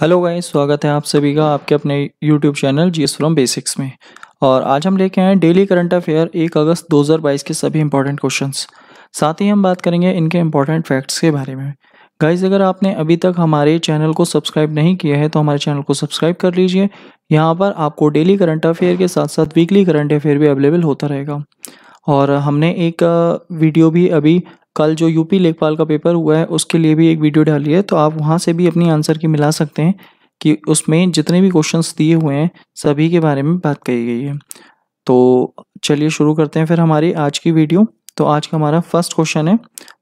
hello guys स्वागत है आप सभी का आपके अपने YouTube channel G S from basics में और आज हम लेके आए डेली करंट अफेयर एक अगस्त 2022 के सभी इंपॉर्टेंट क्वेश्चंस साथ ही हम बात करेंगे इनके इंपॉर्टेंट फैक्ट्स के बारे में गाइस अगर आपने अभी तक हमारे चैनल को सब्सक्राइब नहीं किया है तो हमारे चैनल को सब्सक्राइब कर लीजिए यहाँ पर आपको डेली करंट अफेयर के साथ साथ वीकली करंट अफेयर भी अवेलेबल होता रहेगा और हमने एक वीडियो भी अभी कल जो यूपी लेखपाल का पेपर हुआ है उसके लिए भी एक वीडियो डाली है तो आप वहाँ से भी अपनी आंसर की मिला सकते हैं कि उसमें जितने भी क्वेश्चंस दिए हुए हैं सभी के बारे में बात कही गई है तो चलिए शुरू करते हैं फिर हमारी आज की वीडियो तो आज का हमारा फर्स्ट क्वेश्चन है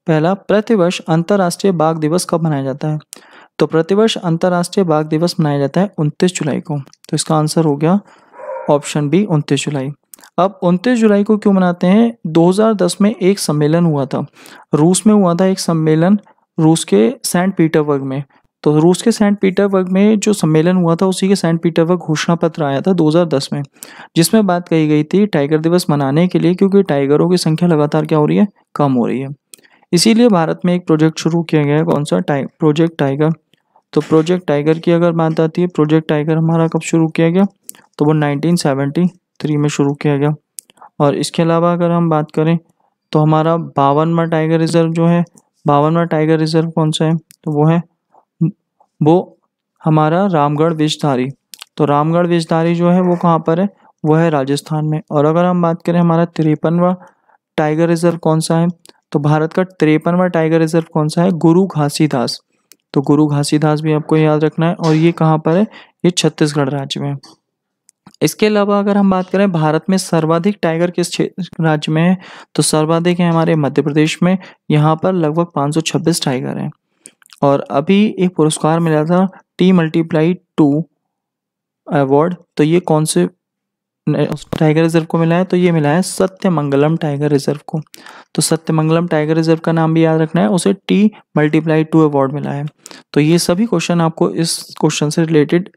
पहला प्रतिवर्ष अंतर्राष्ट्रीय बाघ दिवस कब मनाया जाता है तो प्रतिवर्ष अंतर्राष्ट्रीय बाघ दिवस मनाया जाता है उनतीस जुलाई को तो इसका आंसर हो गया ऑप्शन बी उनतीस जुलाई अब उनतीस जुलाई को क्यों मनाते हैं 2010 में एक सम्मेलन हुआ था रूस में हुआ था एक सम्मेलन रूस के सेंट पीटरबर्ग में तो रूस के सेंट पीटरबर्ग में जो सम्मेलन हुआ था उसी के सेंट पीटरबर्ग घोषणा पत्र आया था 2010 में जिसमें बात कही गई थी टाइगर दिवस मनाने के लिए क्योंकि टाइगरों की संख्या लगातार क्या हो रही है कम हो रही है इसीलिए भारत में एक प्रोजेक्ट शुरू किया गया है कौन सा टाइग प्रोजेक्ट टाइगर तो प्रोजेक्ट टाइगर की अगर बात आती है प्रोजेक्ट टाइगर हमारा कब शुरू किया गया तो वो नाइनटीन थ्री में शुरू किया गया और इसके अलावा अगर हम बात करें तो हमारा बावनवा टाइगर रिज़र्व जो है बावनवा टाइगर रिज़र्व कौन सा है तो वो है वो हमारा रामगढ़ विषधारी तो रामगढ़ विषधारी जो है वो कहाँ पर है वो है राजस्थान में और अगर हम बात करें हमारा तिरपनवा टाइगर रिज़र्व कौन सा है तो भारत का तिरपनवा टाइगर रिज़र्व कौन सा है गुरु घासीदास तो गुरु घासीदास भी आपको याद रखना है और ये कहाँ पर है ये छत्तीसगढ़ राज्य में है इसके अलावा अगर हम बात करें भारत में सर्वाधिक टाइगर किस क्षेत्र राज्य में है तो सर्वाधिक है हमारे मध्य प्रदेश में यहाँ पर लगभग 526 टाइगर हैं और अभी एक पुरस्कार मिला था टी मल्टीप्लाई टू अवार्ड तो ये कौन से उस टाइगर रिजर्व को मिला है तो ये मिला है सत्यमंगलम टाइगर रिजर्व को तो सत्यमंगलम टाइगर रिजर्व का नाम भी याद रखना है उसे टी मल्टीप्लाई टू अवार्ड मिला है तो ये सभी क्वेश्चन आपको इस क्वेश्चन से रिलेटेड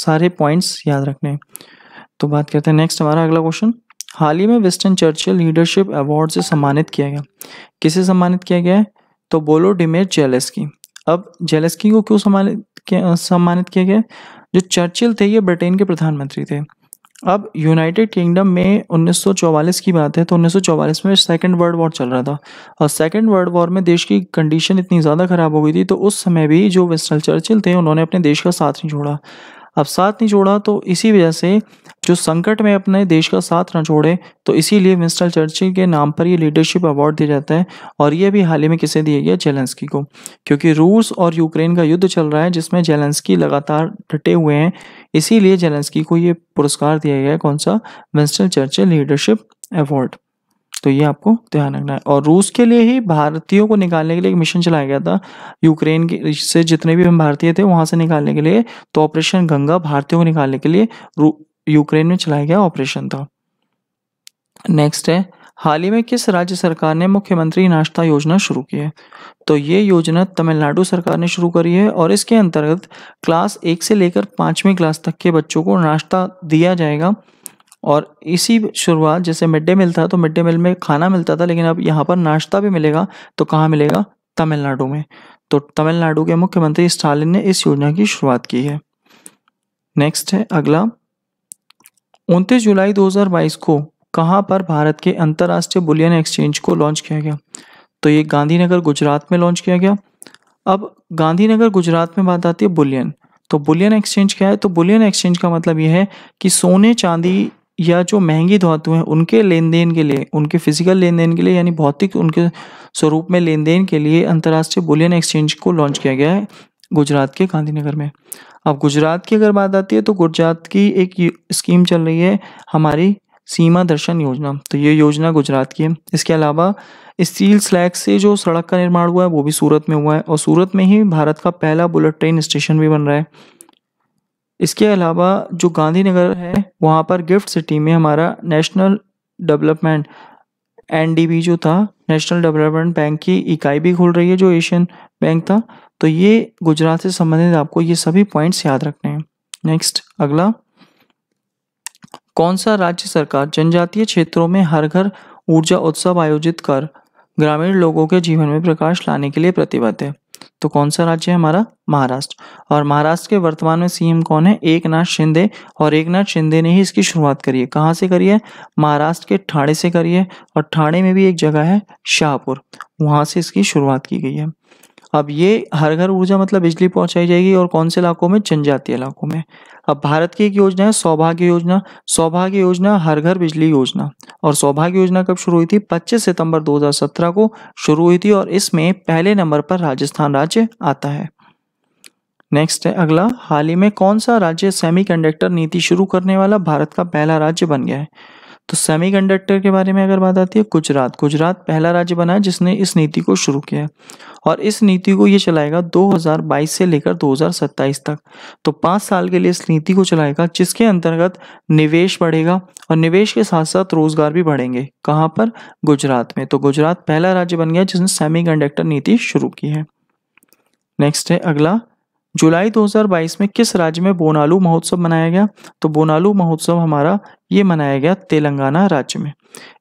सारे पॉइंट्स याद रखने हैं तो बात करते हैं नेक्स्ट हमारा अगला क्वेश्चन हाल ही में वेस्टर्न चर्चिल लीडरशिप अवार्ड से सम्मानित किया गया किसे सम्मानित किया गया है तो बोलो डिमेर जेलेस्की अब जेलेस्की को क्यों सम्मानित सम्मानित किया गया जो चर्चिल थे ये ब्रिटेन के प्रधानमंत्री थे अब यूनाइटेड किंगडम में 1944 की बात है तो 1944 में सेकेंड वर्ल्ड वॉर चल रहा था और सेकेंड वर्ल्ड वॉर में देश की कंडीशन इतनी ज़्यादा ख़राब हो गई थी तो उस समय भी जो वेस्टर्न चर्चिल थे उन्होंने अपने देश का साथ नहीं छोड़ा अब साथ नहीं छोड़ा तो इसी वजह से जो संकट में अपने देश का साथ ना छोड़े तो इसीलिए मिस्टर चर्चिल के नाम पर ये लीडरशिप अवार्ड दिया जाता है और ये भी हाल ही में किसे दिया गया जेलेंस्की को क्योंकि रूस और यूक्रेन का युद्ध चल रहा है जिसमें जेलेंस्की लगातार डटे हुए हैं इसीलिए जेलेंस्की को ये पुरस्कार दिया गया कौन सा मिस्टर चर्चिल लीडरशिप अवार्ड तो ये आपको ध्यान रखना है और रूस के लिए ही भारतीयों को निकालने के लिए एक मिशन चलाया गया था यूक्रेन के से जितने भी हम भारतीय थे वहां से निकालने के लिए तो ऑपरेशन गंगा भारतीयों को निकालने के लिए यूक्रेन में चलाया गया ऑपरेशन था नेक्स्ट है हाल ही में किस राज्य सरकार ने मुख्यमंत्री नाश्ता योजना शुरू की है तो ये योजना तमिलनाडु सरकार ने शुरू करी है और इसके अंतर्गत क्लास एक से लेकर पांचवी क्लास तक के बच्चों को नाश्ता दिया जाएगा और इसी शुरुआत जैसे मिड डे मील था तो मिड डे मील में खाना मिलता था लेकिन अब यहाँ पर नाश्ता भी मिलेगा तो कहाँ मिलेगा तमिलनाडु में तो तमिलनाडु के मुख्यमंत्री स्टालिन ने इस योजना की शुरुआत की है नेक्स्ट है अगला उनतीस जुलाई 2022 को कहाँ पर भारत के अंतर्राष्ट्रीय बुलियन एक्सचेंज को लॉन्च किया गया तो ये गांधीनगर गुजरात में लॉन्च किया गया अब गांधीनगर गुजरात में बात आती है बुलियन तो बुलियन एक्सचेंज क्या है तो बुलियन एक्सचेंज का मतलब यह है कि सोने चांदी या जो महंगी धातु हैं उनके लेन देन के लिए उनके फिजिकल लेन देन के लिए यानी भौतिक उनके स्वरूप में लेन देन के लिए अंतर्राष्ट्रीय बुलियन एक्सचेंज को लॉन्च किया गया है गुजरात के गांधीनगर में अब गुजरात की अगर बात आती है तो गुजरात की एक स्कीम चल रही है हमारी सीमा दर्शन योजना तो ये योजना गुजरात की है इसके अलावा स्टील स्लैग से जो सड़क का निर्माण हुआ है वो भी सूरत में हुआ है और सूरत में ही भारत का पहला बुलेट ट्रेन स्टेशन भी बन रहा है इसके अलावा जो गांधीनगर है वहाँ पर गिफ्ट सिटी में हमारा नेशनल डेवलपमेंट एनडीबी जो था नेशनल डेवलपमेंट बैंक की इकाई भी खुल रही है जो एशियन बैंक था तो ये गुजरात से संबंधित आपको ये सभी पॉइंट्स याद रखने हैं नेक्स्ट अगला कौन सा राज्य सरकार जनजातीय क्षेत्रों में हर घर ऊर्जा उत्सव आयोजित कर ग्रामीण लोगों के जीवन में प्रकाश लाने के लिए प्रतिबद्ध है तो कौन सा राज्य है हमारा महाराष्ट्र और महाराष्ट्र के वर्तमान में सीएम कौन है एक नाथ शिंदे और एक नाथ शिंदे ने ही इसकी शुरुआत करी है कहाँ से करी है महाराष्ट्र के ठाणे से करी है और ठाणे में भी एक जगह है शाहपुर वहां से इसकी शुरुआत की गई है अब ये हर घर ऊर्जा मतलब बिजली पहुंचाई जाएगी और कौन से इलाकों में जनजातीय इलाकों में अब भारत की एक योजना है सौभाग्य योजना सौभाग्य योजना हर घर बिजली योजना और सौभाग्य योजना कब शुरू हुई थी 25 सितंबर 2017 को शुरू हुई थी और इसमें पहले नंबर पर राजस्थान राज्य आता है नेक्स्ट है अगला हाल ही में कौन सा राज्य सेमी नीति शुरू करने वाला भारत का पहला राज्य बन गया है तो सेमीकंडक्टर के बारे में अगर बात आती है गुजरात गुजरात पहला राज्य बना है जिसने इस नीति को शुरू किया और इस नीति को ये चलाएगा 2022 से लेकर 2027 तक तो पाँच साल के लिए इस नीति को चलाएगा जिसके अंतर्गत निवेश बढ़ेगा और निवेश के साथ साथ रोजगार भी बढ़ेंगे कहाँ पर गुजरात में तो गुजरात पहला राज्य बन गया जिसने सेमी नीति शुरू की है नेक्स्ट है अगला जुलाई 2022 में किस राज्य में बोनालू महोत्सव मनाया गया तो बोनालू महोत्सव हमारा ये मनाया गया तेलंगाना राज्य में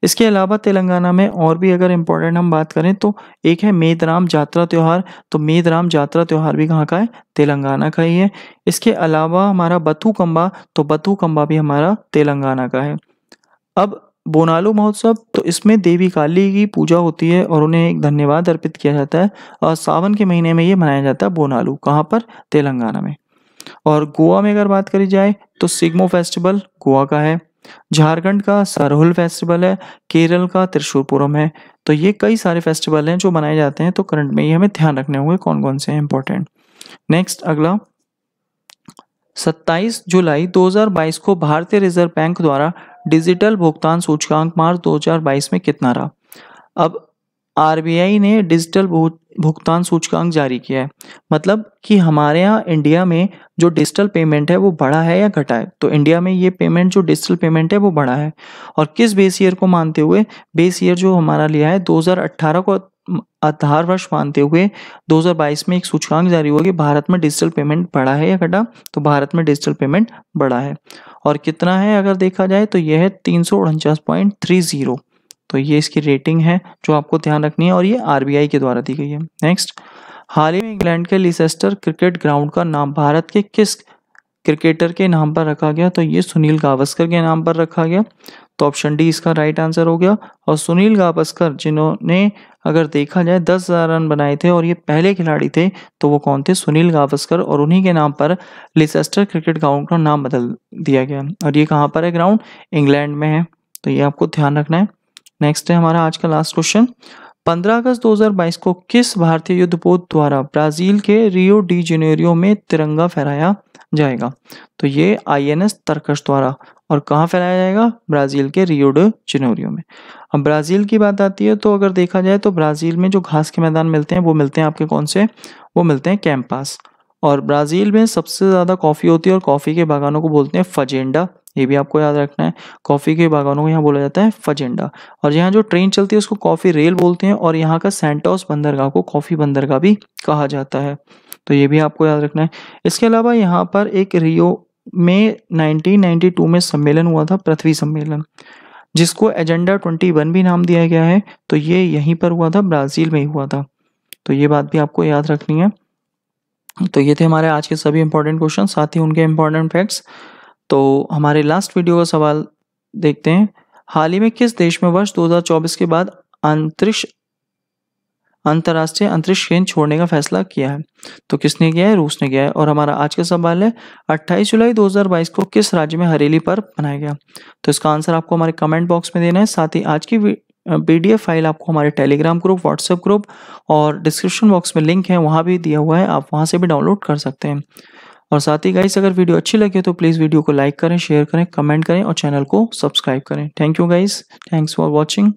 इसके अलावा तेलंगाना में और भी अगर इम्पोर्टेंट हम बात करें तो एक है मेदराम जात्रा त्यौहार तो मेदराम जात्रा त्यौहार भी कहाँ का है तेलंगाना का ही है इसके अलावा हमारा बथुकम्बा तो बथुकम्बा भी हमारा तेलंगाना का है अब बोनालू महोत्सव तो इसमें देवी काली की पूजा होती है और उन्हें एक धन्यवाद अर्पित किया जाता है और सावन के महीने में ये मनाया जाता है बोनालू कहाँ पर तेलंगाना में और गोवा में अगर बात करी जाए तो सिग्मो फेस्टिवल गोवा का है झारखंड का सरहुल फेस्टिवल है केरल का त्रिशूरपुरम है तो ये कई सारे फेस्टिवल हैं जो मनाए जाते हैं तो करंट में ये हमें ध्यान रखने होंगे कौन कौन से हैं इंपॉर्टेंट नेक्स्ट अगला 27 जुलाई 2022 को भारतीय रिजर्व बैंक द्वारा डिजिटल भुगतान सूचकांक मार्च 2022 में कितना रहा अब आरबीआई ने डिजिटल भुगतान सूचकांक जारी किया है मतलब कि हमारे यहाँ इंडिया में जो डिजिटल पेमेंट है वो बढ़ा है या घटा है तो इंडिया में ये पेमेंट जो डिजिटल पेमेंट है वो बढ़ा है और किस बेस ईयर को मानते हुए बेस ईयर जो हमारा लिया है 2018 को आधार वर्ष मानते हुए 2022 में एक सूचकांक जारी हुआ कि भारत में डिजिटल पेमेंट बढ़ा है या घटा तो भारत में डिजिटल पेमेंट बढ़ा है और कितना है अगर देखा जाए तो यह है तीन सौ उनचास पॉइंट थ्री जीरो तो ये इसकी रेटिंग है जो आपको ध्यान रखनी है और ये आर के द्वारा दी गई है नेक्स्ट हाल ही में इंग्लैंड के लिसेस्टर क्रिकेट ग्राउंड का नाम भारत के किस क्रिकेटर के नाम पर रखा गया तो ये सुनील गावस्कर के नाम पर रखा गया तो ऑप्शन डी इसका राइट आंसर हो गया और सुनील गावस्कर जिन्होंने अगर देखा जाए दस हज़ार रन बनाए थे और ये पहले खिलाड़ी थे तो वो कौन थे सुनील गावस्कर और उन्हीं के नाम पर लिसेस्टर क्रिकेट ग्राउंड का नाम बदल दिया गया और ये कहाँ पर है ग्राउंड इंग्लैंड में है तो ये आपको ध्यान रखना है नेक्स्ट है हमारा आज का लास्ट क्वेश्चन 15 अगस्त 2022 को किस भारतीय युद्धपोत द्वारा ब्राजील के रियो डी जेनेरियो में तिरंगा फहराया जाएगा तो ये आईएनएस तरकश द्वारा और कहाँ फहराया जाएगा ब्राज़ील के रियो डी जेनेरियो में अब ब्राज़ील की बात आती है तो अगर देखा जाए तो ब्राज़ील में जो घास के मैदान मिलते हैं वो मिलते हैं आपके कौन से वो मिलते हैं कैंपास और ब्राज़ील में सबसे ज़्यादा कॉफ़ी होती है और कॉफ़ी के बागानों को बोलते हैं फजेंडा ये भी आपको याद रखना है कॉफ़ी के बागानों को यहाँ बोला जाता है फजेंडा और यहाँ जो ट्रेन चलती है उसको कॉफ़ी रेल बोलते हैं और यहाँ का सेंटोस बंदरगाह को कॉफ़ी बंदरगाह भी कहा जाता है तो ये भी आपको याद रखना है इसके अलावा यहाँ पर एक रियो में नाइनटीन में सम्मेलन हुआ था पृथ्वी सम्मेलन जिसको एजेंडा ट्वेंटी भी नाम दिया गया है तो ये यहीं पर हुआ था ब्राज़ील में ही हुआ था तो ये बात भी आपको याद रखनी है तो ये थे हमारे आज के सभी इंपॉर्टेंट क्वेश्चन साथ ही उनके इंपॉर्टेंट फैक्ट्स तो हमारे लास्ट वीडियो का सवाल देखते हैं हाल ही में किस देश में वर्ष 2024 के बाद अंतरिक्ष अंतर्राष्ट्रीय अंतरिक्ष केंद्र छोड़ने का फैसला किया है तो किसने किया है रूस ने किया है और हमारा आज का सवाल है अट्ठाईस जुलाई 2022 को किस राज्य में हरेली पर्व मनाया गया तो इसका आंसर आपको हमारे कमेंट बॉक्स में देना है साथ ही आज की पी फाइल आपको हमारे टेलीग्राम ग्रुप व्हाट्सएप ग्रुप और डिस्क्रिप्शन बॉक्स में लिंक है वहाँ भी दिया हुआ है आप वहाँ से भी डाउनलोड कर सकते हैं और साथ ही गाइस अगर वीडियो अच्छी लगे तो प्लीज़ वीडियो को लाइक करें शेयर करें कमेंट करें और चैनल को सब्सक्राइब करें thank you guys thanks for watching